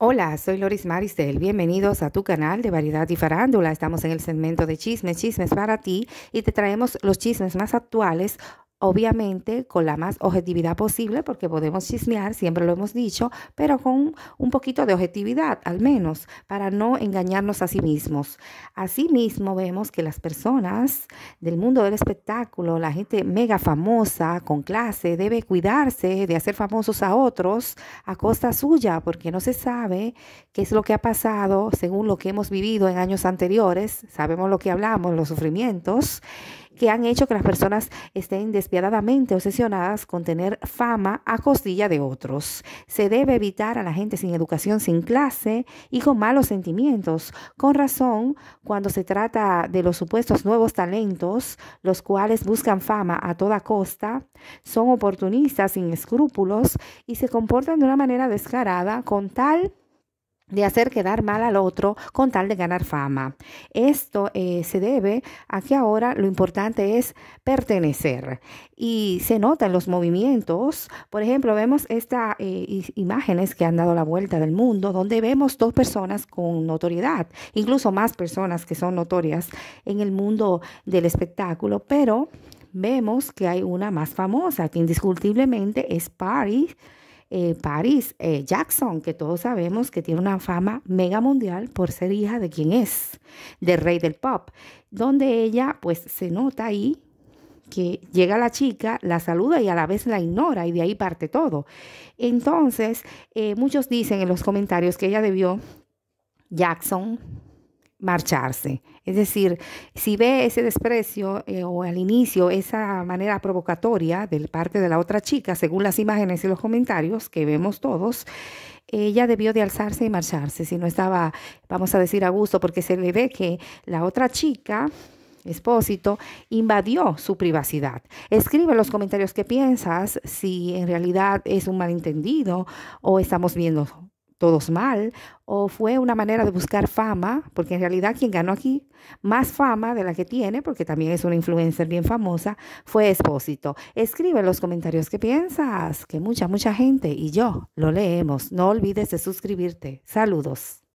Hola, soy Loris Maristel. Bienvenidos a tu canal de variedad y farándula. Estamos en el segmento de chismes, chismes para ti y te traemos los chismes más actuales obviamente con la más objetividad posible, porque podemos chismear, siempre lo hemos dicho, pero con un poquito de objetividad al menos, para no engañarnos a sí mismos. Asimismo, vemos que las personas del mundo del espectáculo, la gente mega famosa, con clase, debe cuidarse de hacer famosos a otros a costa suya, porque no se sabe qué es lo que ha pasado según lo que hemos vivido en años anteriores, sabemos lo que hablamos, los sufrimientos que han hecho que las personas estén despiadadamente obsesionadas con tener fama a costilla de otros. Se debe evitar a la gente sin educación, sin clase y con malos sentimientos. Con razón, cuando se trata de los supuestos nuevos talentos, los cuales buscan fama a toda costa, son oportunistas sin escrúpulos y se comportan de una manera descarada con tal de hacer quedar mal al otro con tal de ganar fama. Esto eh, se debe a que ahora lo importante es pertenecer y se notan los movimientos. Por ejemplo, vemos estas eh, imágenes que han dado la vuelta del mundo donde vemos dos personas con notoriedad, incluso más personas que son notorias en el mundo del espectáculo, pero vemos que hay una más famosa que indiscutiblemente es Paris parís eh, Paris eh, Jackson, que todos sabemos que tiene una fama mega mundial por ser hija de quien es, de rey del pop, donde ella pues se nota ahí que llega la chica, la saluda y a la vez la ignora y de ahí parte todo. Entonces, eh, muchos dicen en los comentarios que ella debió Jackson marcharse. Es decir, si ve ese desprecio eh, o al inicio esa manera provocatoria del parte de la otra chica, según las imágenes y los comentarios que vemos todos, ella debió de alzarse y marcharse, si no estaba, vamos a decir, a gusto, porque se le ve que la otra chica expósito, invadió su privacidad. Escribe en los comentarios qué piensas, si en realidad es un malentendido o estamos viendo todos mal, o fue una manera de buscar fama, porque en realidad quien ganó aquí más fama de la que tiene, porque también es una influencer bien famosa, fue Espósito. Escribe en los comentarios qué piensas, que mucha, mucha gente y yo lo leemos. No olvides de suscribirte. Saludos.